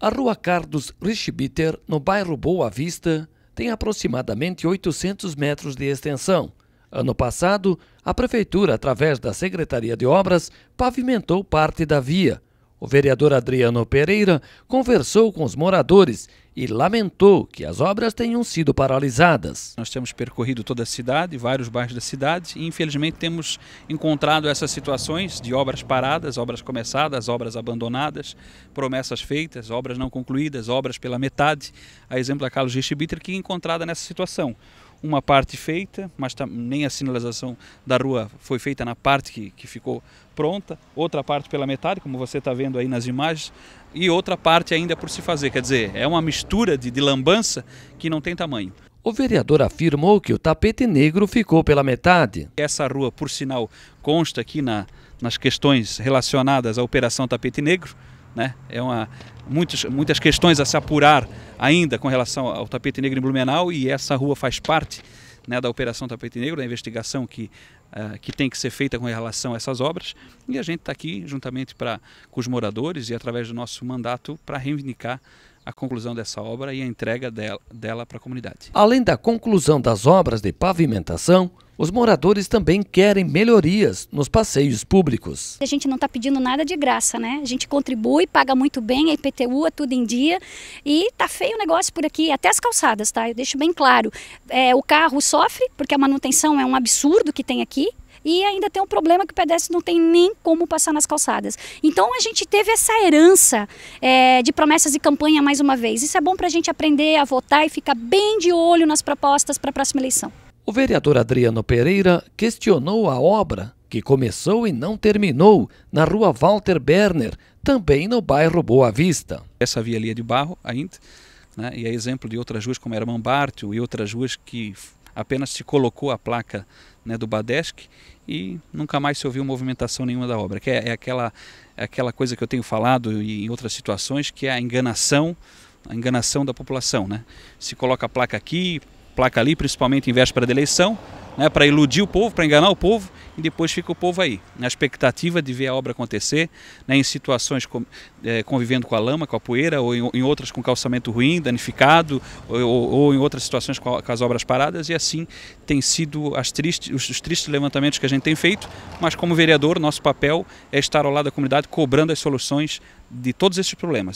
A rua Carlos Richbiter, no bairro Boa Vista, tem aproximadamente 800 metros de extensão. Ano passado, a Prefeitura, através da Secretaria de Obras, pavimentou parte da via. O vereador Adriano Pereira conversou com os moradores e lamentou que as obras tenham sido paralisadas. Nós temos percorrido toda a cidade, vários bairros da cidade, e infelizmente temos encontrado essas situações de obras paradas, obras começadas, obras abandonadas, promessas feitas, obras não concluídas, obras pela metade, a exemplo da Carlos Richbiter, que é encontrada nessa situação uma parte feita, mas nem a sinalização da rua foi feita na parte que, que ficou pronta, outra parte pela metade, como você está vendo aí nas imagens, e outra parte ainda por se fazer. Quer dizer, é uma mistura de, de lambança que não tem tamanho. O vereador afirmou que o tapete negro ficou pela metade. Essa rua, por sinal, consta aqui na, nas questões relacionadas à Operação Tapete Negro, né? É uma, muitas muitas questões a se apurar ainda com relação ao tapete negro em Blumenau e essa rua faz parte né, da Operação Tapete Negro, da investigação que, uh, que tem que ser feita com relação a essas obras. E a gente está aqui juntamente para com os moradores e através do nosso mandato para reivindicar a conclusão dessa obra e a entrega dela, dela para a comunidade. Além da conclusão das obras de pavimentação, os moradores também querem melhorias nos passeios públicos. A gente não está pedindo nada de graça, né? A gente contribui, paga muito bem, a é IPTU é tudo em dia e tá feio o negócio por aqui, até as calçadas, tá? Eu deixo bem claro. É, o carro sofre, porque a manutenção é um absurdo que tem aqui, e ainda tem um problema que o pedestre não tem nem como passar nas calçadas. Então a gente teve essa herança é, de promessas e campanha mais uma vez. Isso é bom para a gente aprender a votar e ficar bem de olho nas propostas para a próxima eleição. O vereador Adriano Pereira questionou a obra, que começou e não terminou, na rua Walter Berner, também no bairro Boa Vista. Essa via ali é de barro ainda, né? e é exemplo de outras ruas como Herman Bartio e outras ruas que apenas se colocou a placa né, do Badesc e nunca mais se ouviu movimentação nenhuma da obra. Que é, é aquela, é aquela coisa que eu tenho falado em outras situações, que é a enganação, a enganação da população. Né? Se coloca a placa aqui, placa ali, principalmente em véspera da eleição, né, para iludir o povo, para enganar o povo, e depois fica o povo aí, na expectativa de ver a obra acontecer, né, em situações com, é, convivendo com a lama, com a poeira, ou em, em outras com calçamento ruim, danificado, ou, ou, ou em outras situações com, a, com, as obras paradas, e assim tem sido as tristes, os, os, tristes levantamentos que a gente tem feito, mas como vereador, nosso papel é estar ao lado da comunidade, cobrando as soluções de todos esses problemas.